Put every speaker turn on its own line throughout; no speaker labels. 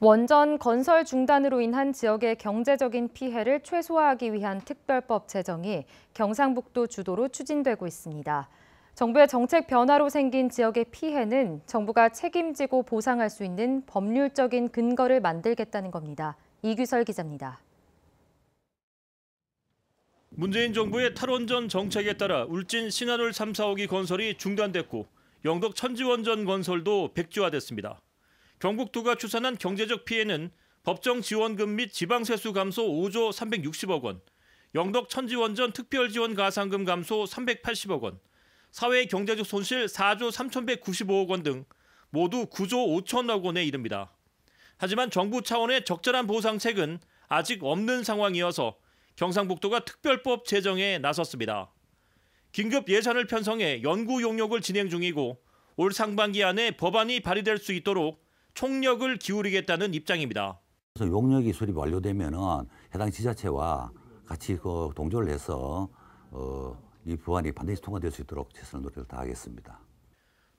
원전 건설 중단으로 인한 지역의 경제적인 피해를 최소화하기 위한 특별법 제정이 경상북도 주도로 추진되고 있습니다. 정부의 정책 변화로 생긴 지역의 피해는 정부가 책임지고 보상할 수 있는 법률적인 근거를 만들겠다는 겁니다. 이규설 기자입니다.
문재인 정부의 탈원전 정책에 따라 울진 신한울 3, 4호기 건설이 중단됐고 영덕 천지원전 건설도 백지화됐습니다. 경북도가 추산한 경제적 피해는 법정 지원금 및 지방세수 감소 5조 360억 원, 영덕 천지원전 특별지원 가상금 감소 380억 원, 사회 경제적 손실 4조 3,195억 원 등 모두 9조 5천억 원에 이릅니다. 하지만 정부 차원의 적절한 보상책은 아직 없는 상황이어서 경상북도가 특별법 제정에 나섰습니다. 긴급 예산을 편성해 연구 용역을 진행 중이고 올 상반기 안에 법안이 발의될 수 있도록 총력을 기울이겠다는 입장입니다.
그래서 용역 기술이 완료되면은 해당 지자체와 같이 그 동조를 해서 어, 이 법안이 반드시 통과될 수 있도록 최선의 노력을 다하겠습니다.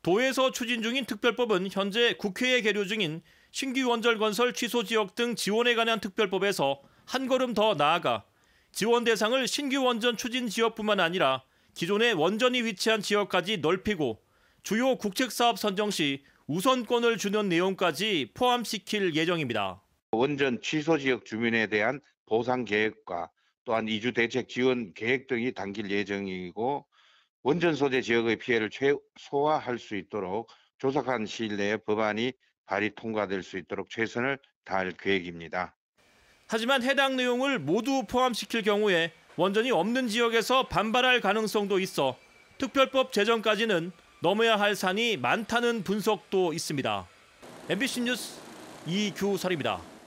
도에서 추진 중인 특별법은 현재 국회에 계류 중인 신규 원전 건설 취소 지역 등 지원에 관한 특별법에서 한 걸음 더 나아가 지원 대상을 신규 원전 추진 지역뿐만 아니라 기존의 원전이 위치한 지역까지 넓히고 주요 국책사업 선정 시 우선권을 주는 내용까지 포함시킬 예정입니다. 원전 취소 지역 주민에 대한 보상 계획과
또한 이주 대책 지원 계획 등이 담길 예정이고 원전 소재 지역의 피해를 최소화할 수 있도록 조속한 시일 내에 법안이 발의 통과될 수 있도록 최선을 다할 계획입니다.
하지만 해당 내용을 모두 포함시킬 경우에 원전이 없는 지역에서 반발할 가능성도 있어 특별법 제정까지는 넘어야 할 산이 많다는 분석도 있습니다. MBC 뉴스 이규설입니다.